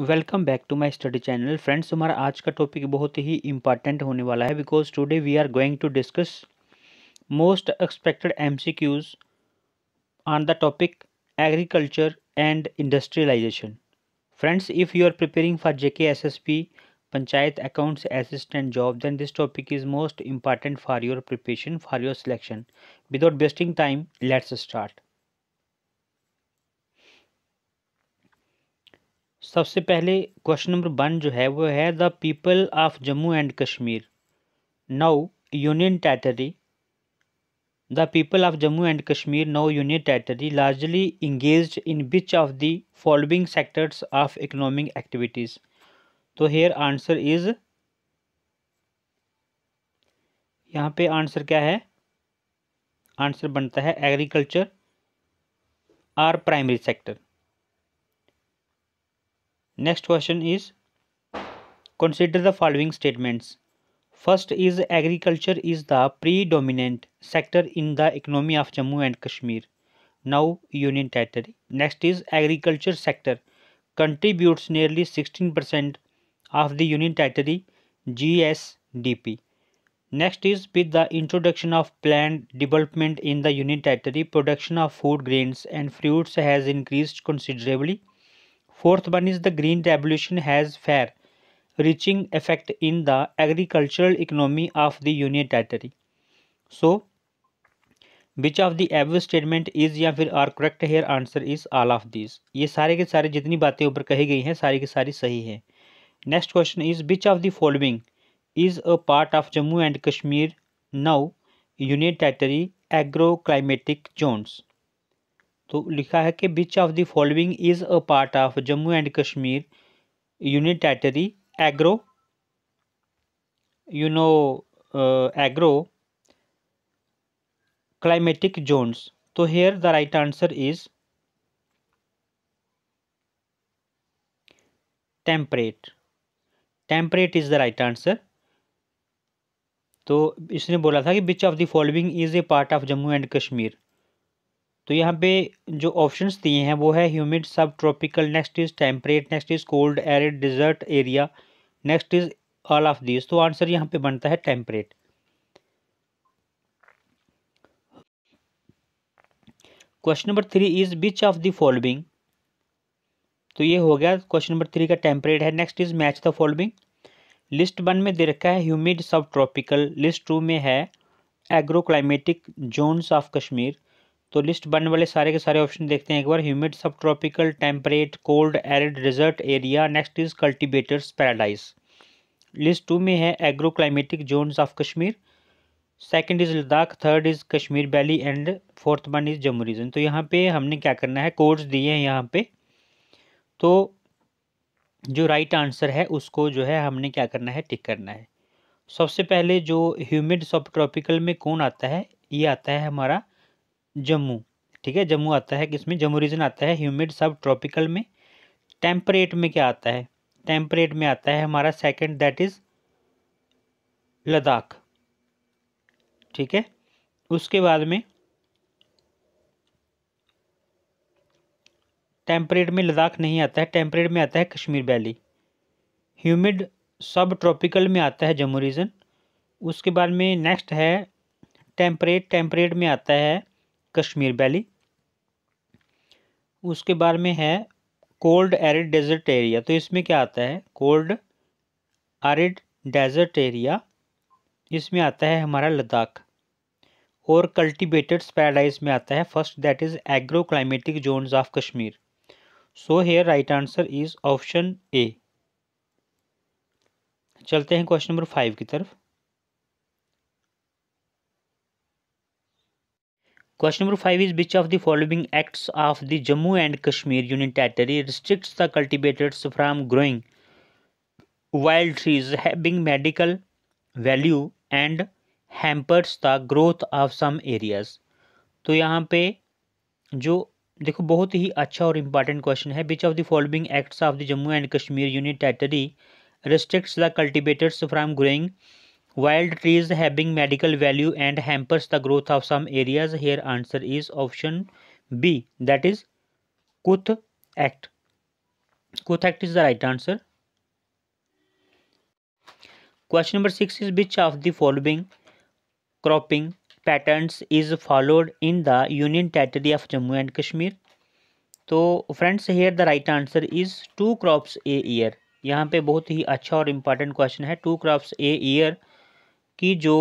Welcome back to my study channel friends हमारा आज का टॉपिक बहुत ही इंपॉर्टेंट होने वाला है because today we are going to discuss most expected MCQs on the topic agriculture and industrialisation friends if you are preparing for JK SSP panchayat accounts assistant job then this topic is most important for your preparation for your selection without wasting time let's start सबसे पहले question number one जो है वो है the people of Jammu and Kashmir now union territory the people of Jammu and Kashmir now union territory largely engage in which of the following sectors of economic activities तो here answer is यहाँ पे answer क्या है answer बनता है agriculture or primary sector Next question is consider the following statements. First is agriculture is the predominant sector in the economy of Jammu and Kashmir, now Union Territory. Next is agriculture sector contributes nearly 16% of the Union Territory GSDP. Next is with the introduction of planned development in the Union Territory, production of food grains and fruits has increased considerably fourth one is the green revolution has far reaching effect in the agricultural economy of the union territory so which of the above statement is या फिर are correct here answer is all of this ये सारे के सारे जितनी बातें ऊपर कही गई हैं सारी की सारी सही है next question is which of the following is a part of Jammu and Kashmir now union territory agro climatic zones तो लिखा है कि which of the following is a part of Jammu and Kashmir union territory agro you know agro climatic zones तो here the right answer is temperate temperate is the right answer तो इसने बोला था कि which of the following is A part of Jammu and Kashmir तो यहाँ पे जो ऑप्शंस दिए हैं वो है humid sub tropical next is temperate next is cold arid desert area next is all of this तो आंसर यहाँ पे बनता है temperate question number three is which of the following तो ये हो गया क्वेश्चन नंबर थ्री का टेम्परेट है next is match the following list one में दे रखा है humid sub tropical list two में है agro climatic zones of Kashmir तो लिस्ट बनने वाले सारे के सारे ऑप्शन देखते हैं एक बार humid sub tropical temperate cold arid desert area next is cultivators paradise list two में है agro climatic zones of Kashmir second is Ladakh third is Kashmir valley and fourth one is Jammu region तो यहाँ पे हमने क्या करना है कोड्स दिए हैं यहाँ पे तो जो राइट right आंसर है उसको जो है हमने क्या करना है टिक करना है सबसे पहले जो ह्यूमिड सब ट्रॉपिकल में कौन आता है ये आता है हमारा जम्मू ठीक है जम्मू आता है किसमें जम्मू रीजन आता है ह्यूमिड सब ट्रॉपिकल में टेम्परेट में क्या आता है टेम्परेट में आता है हमारा सेकंड दैट इज़ लद्दाख ठीक है उसके बाद में टेम्परेट में लद्दाख नहीं आता है टेम्परेट में आता है Kashmir valley humid sub tropical में आता है जम्मू रीजन उसके बाद में नेक्स्ट है टेम्परेट टेम्परेट में आता है कश्मीर वैली उसके बारे में है कोल्ड एरिड डेजर्ट एरिया तो इसमें क्या आता है कोल्ड एरिड डेजर्ट एरिया इसमें आता है हमारा लद्दाख और कल्टिवेटेड पैराडाइज में आता है first that is agro climatic zone of Kashmir so here right answer is option A चलते हैं क्वेश्चन नंबर फाइव की तरफ question number five is which of the following acts of the Jammu and Kashmir union territory restrict the cultivators from growing wild trees having medical value and hampers the growth of some areas तो यहाँ पे जो देखो बहुत ही अच्छा और important question है which of the following acts of the Jammu and Kashmir union territory restrict the cultivators from growing Wild trees having medical value and hampers the growth of some areas. Here answer is option B. That is Kuth Act. Kuth Act is the right answer. Question number 6 is which of the following cropping patterns is followed in the Union Territory of Jammu and Kashmir? तो friends here the right answer is two crops a year यहाँ पे बहुत ही अच्छा और important question है two crops a year की जो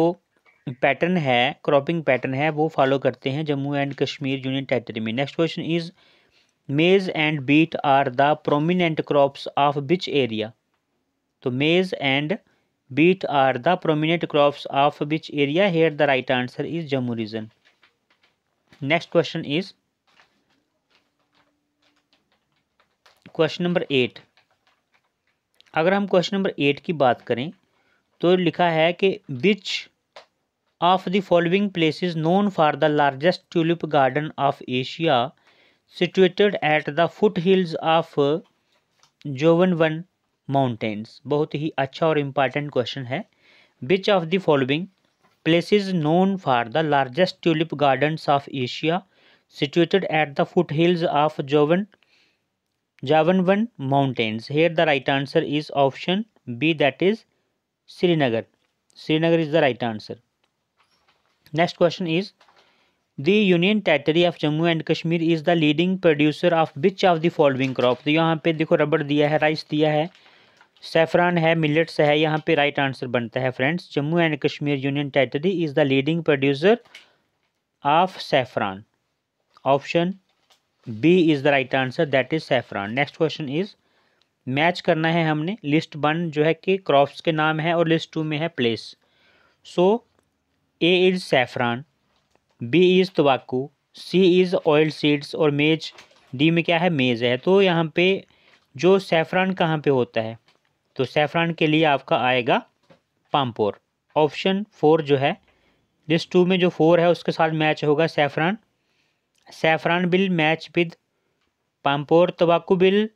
पैटर्न है क्रॉपिंग पैटर्न है वो फॉलो करते हैं Jammu and Kashmir union territory में next question is maize and beet are the prominent crops of which area तो maize and beet are the prominent crops of which area here the right answer is Jammu region next question is question number eight अगर हम question number eight की बात करें तो लिखा है कि which of the following places known for the largest tulip garden of Asia situated at the foot hills of Zabarwan mountains बहुत ही अच्छा और इम्पॉर्टेंट क्वेश्चन है which of the following places known for the largest tulip gardens of Asia the foot hills of Zabarwan Zabarwan mountains here the right answer is option B that is Srinagar Srinagar is the right answer next question is the union territory of Jammu and Kashmir is the leading producer of which of the following crop तो यहाँ पे देखो रबड़ दिया है rice दिया है saffron है मिलेट्स है यहाँ पे राइट आंसर बनता है friends Jammu and Kashmir union territory is the leading producer of saffron option B is the right answer that is saffron next question is match करना है हमने लिस्ट वन जो है कि क्रॉप्स के नाम है और लिस्ट टू में है place so A is saffron B is tobacco C is oil seeds और मेज डी में क्या है मेज़ है तो यहाँ पे जो सैफरान कहाँ पे होता है तो सैफरान के लिए आपका आएगा पामपोर ऑप्शन फोर जो है लिस्ट टू में जो फोर है उसके साथ मैच होगा saffron saffron will match with Pampore tobacco will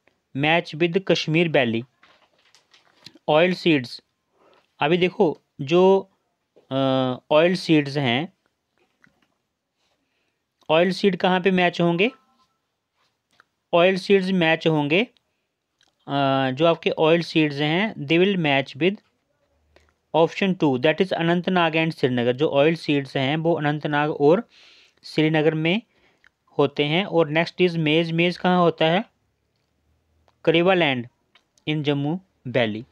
match with Kashmir valley oil seeds अभी देखो जो ऑयल सीड्स हैं ऑयल सीड कहाँ पे मैच होंगे ऑयल सीड्स मैच होंगे जो आपके ऑयल सीड्स हैं they will match with option two that is Anantnag and Srinagar जो ऑयल सीड्स हैं वो अनंतनाग और श्रीनगर में होते हैं और नेक्स्ट इज़ मेज़ मेज़ कहाँ होता है Karewa land in Jammu valley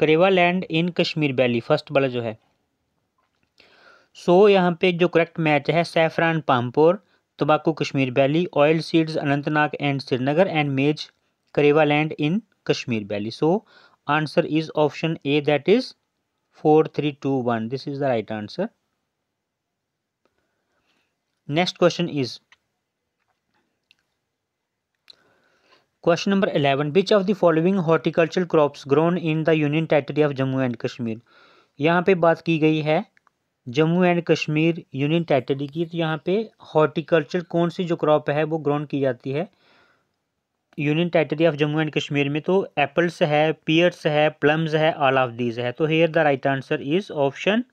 Karewa land in Kashmir valley first वाला जो है सो so, यहाँ पे जो करेक्ट मैच है सैफरान पामपोर तंबाकू Kashmir valley oil seeds Anantnag and Srinagar and maize Karewa land in Kashmir valley so answer is option A that is four three two one this is the right answer next question is question number eleven which of the following horticulture crops grown in the union territory of Jammu and Kashmir यहाँ पे बात की गई है Jammu and Kashmir union territory की तो यहाँ पे हॉर्टिकल्चर कौन सी जो क्रॉप है वो ग्रोन की जाती है union territory of Jammu and Kashmir में तो एप्पल्स है पियर्स है प्लम्स है ऑल ऑफ दीज है तो here the right answer is option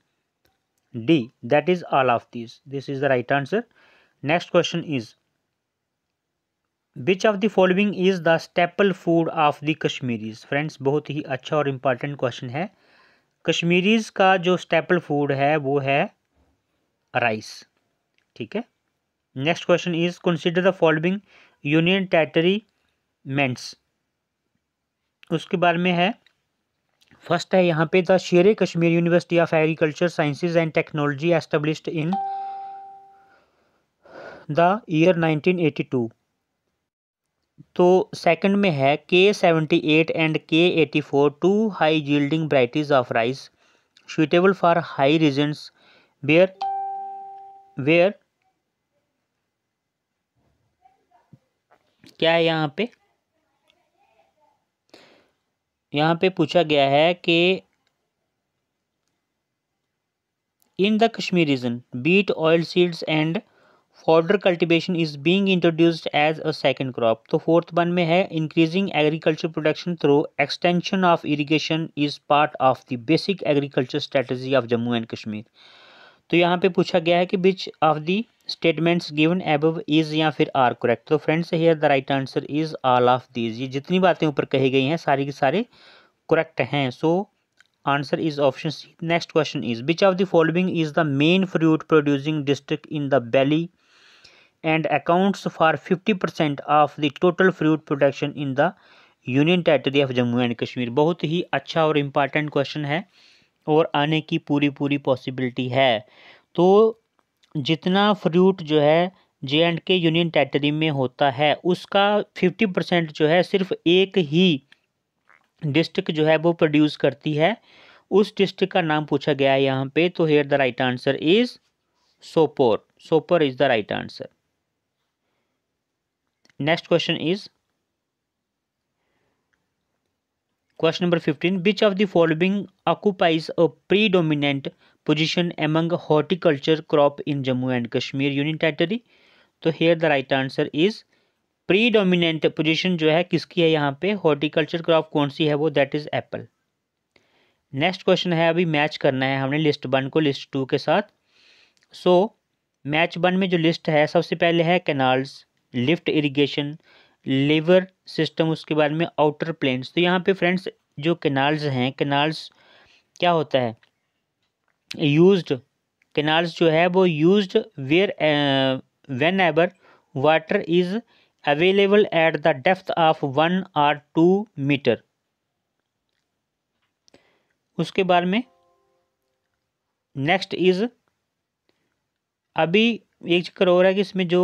D that is all of these this is the right answer next question is which of the following is the staple food of the Kashmiris friends बहुत ही अच्छा और important question है Kashmiris का जो staple food है वो है राइस ठीक है next question is consider the following union territory मेंट्स उसके बारे में है फर्स्ट है यहाँ पे the Sher Kashmir university of agriculture sciences and technology established in the year nineteen eighty two तो सेकंड में है K seventy eight and K eighty four two high yielding varieties of rice suitable for high region where where क्या है यहाँ पे यहाँ पे पूछा गया है कि in the Kashmir region beet oil seeds and fodder cultivation is being introduced as a second crop तो फोर्थ वन में है increasing agriculture production through extension of irrigation is part of the basic agriculture strategy of Jammu and Kashmir तो यहाँ पे पूछा गया है कि which of the statements given above is या फिर आर करेक्ट तो friends here the right answer is all of these ये जितनी बातें ऊपर कही गई हैं सारी के सारे करेक्ट हैं so answer is option C next question is which of the following is the main fruit producing district in the valley and accounts for 50% of the total fruit production in the union territory of Jammu and Kashmir बहुत ही अच्छा और important question है और आने की पूरी पूरी पॉसिबिलिटी है तो जितना फ्रूट जो है J and K union territory में होता है उसका फिफ्टी परसेंट जो है सिर्फ एक ही डिस्ट्रिक्ट जो है वो प्रोड्यूस करती है उस डिस्ट्रिक्ट का नाम पूछा गया है यहाँ पे तो here the right answer is Sopore Sopore is the right answer next question is question number fifteen which of the following occupies a predominant position among horticulture crop in Jammu and Kashmir union territory तो here the right answer is predominant position जो है किसकी है यहाँ पे horticulture crop कौन सी है वो that is apple next question है अभी मैच करना है हमने लिस्ट वन को लिस्ट टू के साथ सो मैच वन में जो लिस्ट है सबसे पहले है canals lift irrigation lever system उसके बाद में आउटर प्लेन्स तो यहाँ पे फ्रेंड्स जो कैनाल्स हैं कैनाल्स क्या होता है यूज्ड कैनाल्स जो है वो used where whenever water is available at the depth of one or two metre उसके बाद में नेक्स्ट इज अभी एक चक्कर और है कि इसमें जो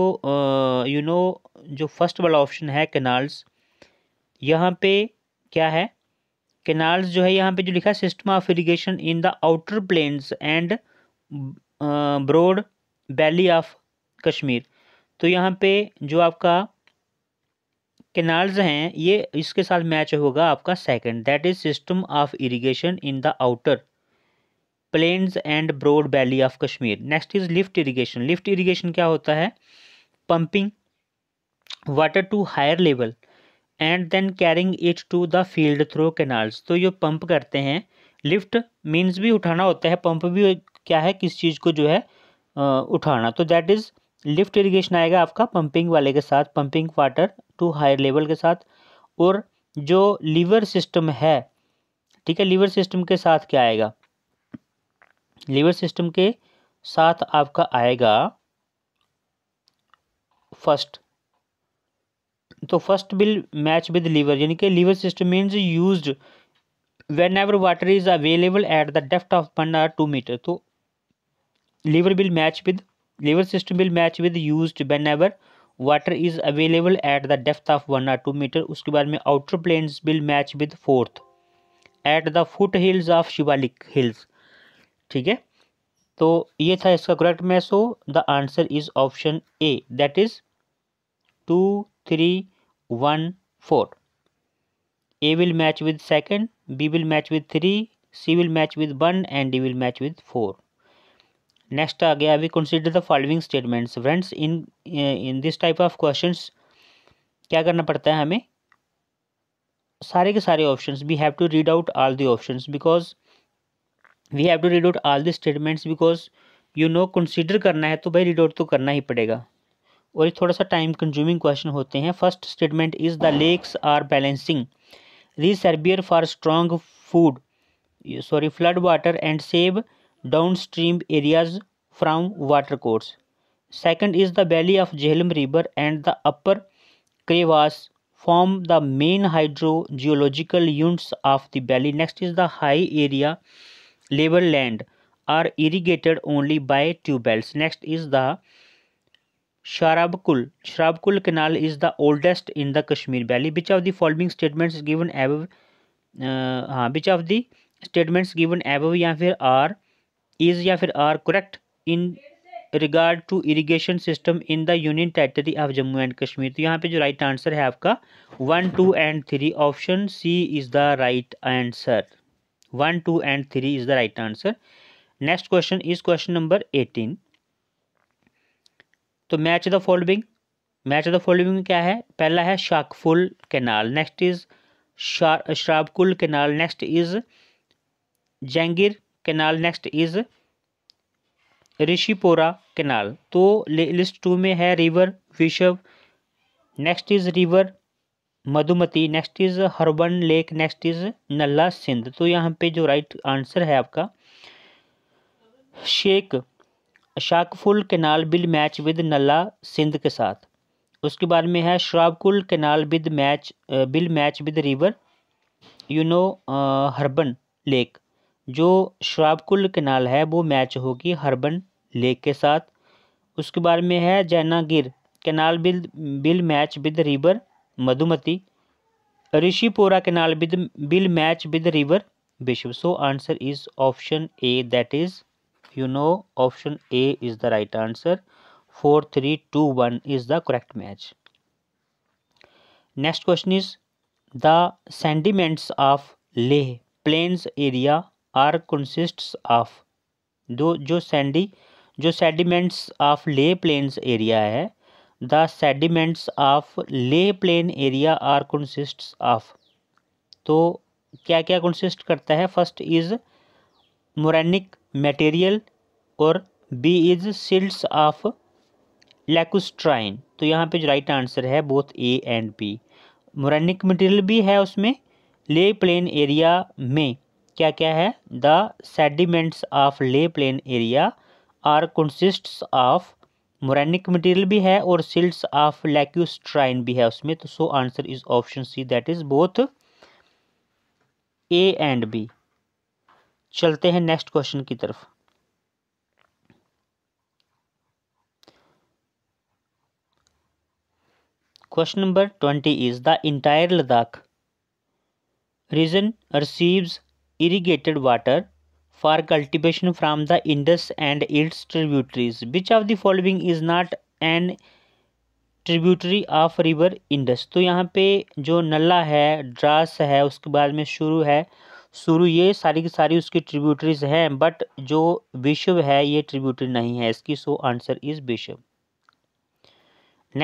यू नो जो फर्स्ट वाला ऑप्शन है कैनाल्स यहाँ पे क्या है कैनाल्स जो है यहाँ पे जो लिखा है system of irrigation in the outer plains and broad valley of Kashmir तो यहाँ पे जो आपका कैनाल्स हैं ये इसके साथ मैच होगा आपका second that is system of irrigation in the outer plains and broad valley of Kashmir next is lift irrigation lift irrigation क्या होता है pumping water to higher level and then carrying it to the field through canals तो ये pump करते हैं lift means भी उठाना होता है पंप भी क्या है किस चीज़ को जो है उठाना तो दैट इज़ लिफ्ट इरीगेशन आएगा आपका पंपिंग वाले के साथ pumping water to higher level के साथ और जो लीवर सिस्टम है ठीक है लीवर सिस्टम के साथ क्या आएगा लीवर सिस्टम के साथ आपका आएगा फर्स्ट तो first will match with lever यानी कि lever system means use whenever water is available at the depth of one or two metre तो lever will match with lever system will match with use whenever water is available at the depth of one or two metre उसके बाद में outer plains will match with fourth at the foot hills of Shivalik hills ठीक है तो ये था इसका correct में so the answer is option A that is two three one four A will match with second B will match with three C will match with one and D will match with four next आ गया we consider the following statements friends in in this type of questions क्या करना पड़ता है हमें सारे के सारे options we have to read out all the options because we have to read out all the statements because you know consider करना है तो भाई रीड आउट तो करना ही पड़ेगा और ये थोड़ा सा टाइम कंज्यूमिंग क्वेश्चन होते हैं first statement is the lakes are balancing reservoir for strong food sorry flood water and save downstream areas from water course second is the valley of Jhelum river and the upper Karewas the main hydrogeological units of the valley next is the high area labour land are irrigated only by tubewells next is the Sharabkul Sharabkul canal is the oldest in the Kashmir valley which of the following statement given above हाँ which of the statements given above या फिर are is या फिर are correct in regard to irrigation system in the union territory of Jammu and Kashmir तो यहाँ पे जो right answer है आपका one two and three option C is the right answer one two and three is the right answer next question is question number eighteen तो match the following match the following क्या है पहला है Shakful canal next is Sharabkul canal next is Zaingir canal next is Rishipora canal तो list two में है river Vishav next is river Madhumati next is Harban lake next is Nalla Sindh तो यहाँ पे जो राइट आंसर है आपका Sheikh Shakful canal will match with Nalla Sindh के साथ उसके बाद में है Shrabkul canal with match will match with river you know Harban lake जो श्राबकुल केनाल है वो मैच होगी हरबन लेक के साथ उसके बाद में है Zainagir canal will will match with river Madhumati Rishipora canal with will match with river Vishwa so answer is option A that is you know option A is the right answer four three two one is the correct match next question is the sediments of Leh plains area are consist of दो जो sandy जो sediments of Leh plains area है the sediments of Leh plain area are consist of तो क्या क्या consist करता है first is morainic material और B is silts of lacustrine तो यहाँ पे जो राइट आंसर है both A and B morainic material भी है उसमें ले प्लेन एरिया में क्या क्या है the sediments of Leh plain area are consist of morainic material भी है और सिल्ट ऑफ लैक्यूस्ट्राइन भी है उसमें तो so answer is option C that is both A and B चलते हैं नेक्स्ट क्वेश्चन की तरफ question number twenty is the entire Ladakh region receives irrigated water for cultivation from the Indus and its tributaries. Which of the following is not an tributary of river Indus तो यहाँ पे जो नल्ला है draws है उसके बाद में शुरू है शुरू ये सारी की सारी उसकी ट्रिब्यूटरीज हैं बट जो विश्व है ये ट्रिब्यूटरी नहीं है इसकी so answer is Vishwa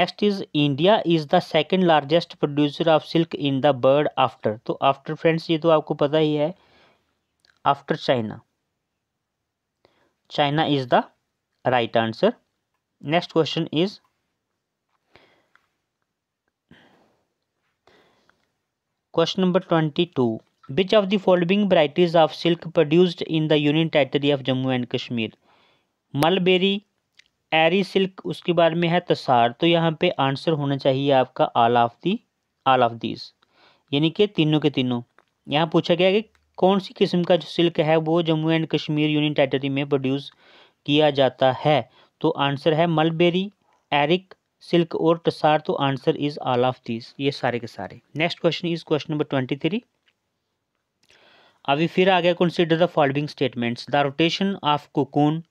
next is India is the second largest producer of silk in the world after तो आफ्टर फ्रेंड्स ये तो आपको पता ही है after China? China is the right answer. Next question is Question number 22. Which of the following varieties of silk produced in the Union Territory of Jammu and Kashmir? Mulberry eri silk उसके बारे में है तसार तो यहाँ पे आंसर होना चाहिए आपका all of the all of these यानी कि तीनों के तीनों यहाँ पूछा गया कि कौन सी किस्म का जो सिल्क है वो Jammu and Kashmir union territory में प्रोड्यूस किया जाता है तो आंसर है मलबेरी एरिक सिल्क और टसार तो answer is all of this ये सारे के सारे next question is question number twenty three अभी फिर आ गया consider the following statements the rotation of cocoon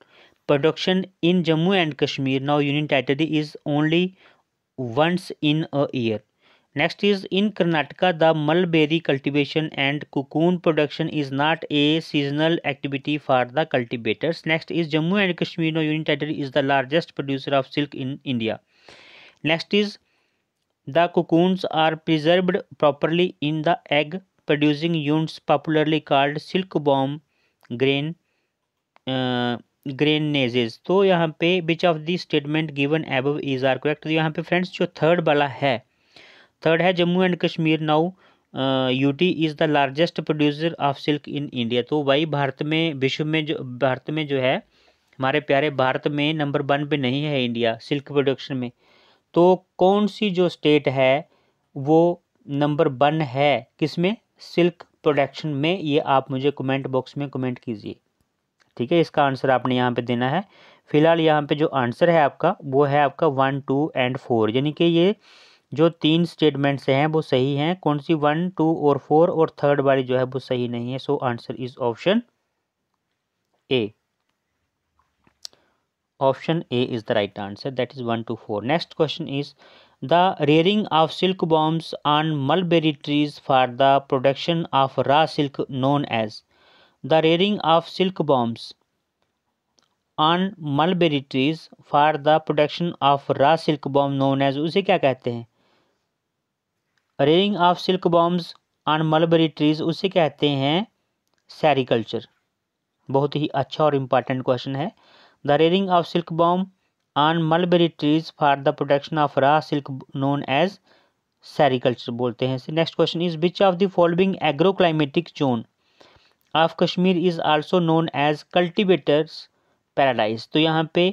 production in Jammu and Kashmir now union territory is only once in a year next is in Karnataka the mulberry cultivation and cocoon production is not a seasonal activity for the cultivators next is Jammu and Kashmir no union territory is the largest producer of silk in India next is the cocoons are preserved properly in the egg producing units popularly called silk bomb grain grainages तो यहाँ पे which of the statement given above is are correct तो यहाँ पे friends जो third वाला है third है Jammu and Kashmir now UT is the largest producer of silk in India तो भाई भारत में विश्व में जो भारत में जो है हमारे प्यारे भारत में नंबर वन पे नहीं है इंडिया सिल्क प्रोडक्शन में तो कौन सी जो स्टेट है वो नंबर वन है किस में सिल्क प्रोडक्शन में ये आप मुझे कमेंट बॉक्स में कमेंट कीजिए ठीक है इसका आंसर आपने यहाँ पे देना है फिलहाल यहाँ पे जो आंसर है आपका वो है आपका वन टू एंड फोर यानी कि ये जो तीन स्टेटमेंट्स हैं वो सही हैं कौन सी वन टू और फोर और थर्ड वाली जो है वो सही नहीं है so answer is option A option A is the right answer that is one two four next question is the rearing of silk bombs on mulberry trees for the production of raw silk known as the rearing of silk bombs on mulberry trees for the production of raw silk bomb known as उसे क्या कहते हैं rearing of silk bombs on mulberry trees उसे कहते हैं sericulture बहुत ही अच्छा और इम्पॉर्टेंट क्वेश्चन है the rearing of silk bomb on mulberry trees for the production of raw silk known as sericulture बोलते हैं next question is which of the following agro climatic zone of Kashmir is also known as cultivators paradise तो यहाँ पे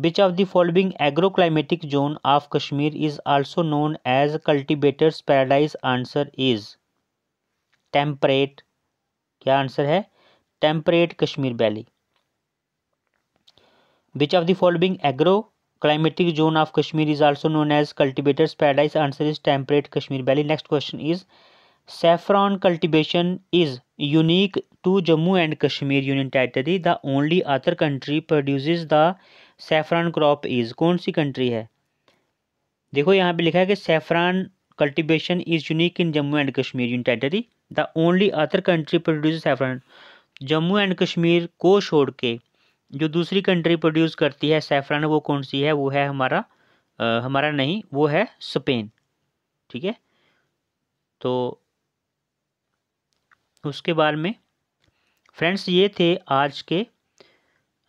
which of the following agro climatic zone of Kashmir is also known as cultivators paradise answer is temperate क्या answer है temperate Kashmir valley which of the following agro climatic zone of Kashmir is also known as cultivators paradise answer is temperate Kashmir valley next question is saffron cultivation is unique to Jammu and Kashmir union territory the only other country produce the saffron crop is कौन सी country है देखो यहाँ पे लिखा है कि saffron cultivation is unique in Jammu and Kashmir union territory the only other country produce saffron Jammu and Kashmir को छोड़ के जो दूसरी कंट्री प्रोड्यूस करती है सेफ्रान वो कौन सी है वो है हमारा आ, हमारा नहीं वो है स्पेन ठीक है तो उसके बारे में फ्रेंड्स ये थे आज के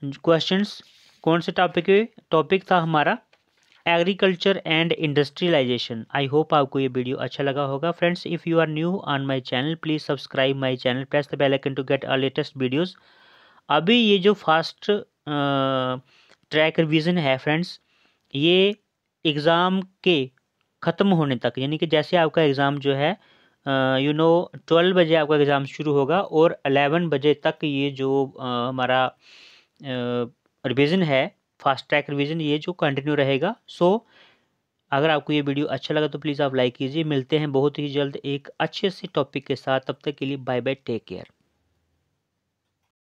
क्वेश्चंस कौन से टॉपिक टॉपिक था हमारा agriculture and industrialization I hope आपको ये वीडियो अच्छा लगा होगा friends if you are new on my channel please subscribe my channel press the bell icon to get our latest videos अभी ये जो फास्ट ट्रैक रिवीजन है फ्रेंड्स ये एग्ज़ाम के ख़त्म होने तक यानी कि जैसे आपका एग्ज़ाम जो है यू नो ट्वेल्व बजे आपका एग्ज़ाम शुरू होगा और अलेवन बजे तक ये जो uh, हमारा uh, रिविज़न है फास्ट ट्रैक रिविज़न ये जो कंटिन्यू रहेगा सो अगर आपको ये वीडियो अच्छा लगा तो प्लीज़ आप लाइक कीजिए मिलते हैं बहुत ही जल्द एक अच्छे से टॉपिक के साथ तब तक के लिए बाय बाय टेक केयर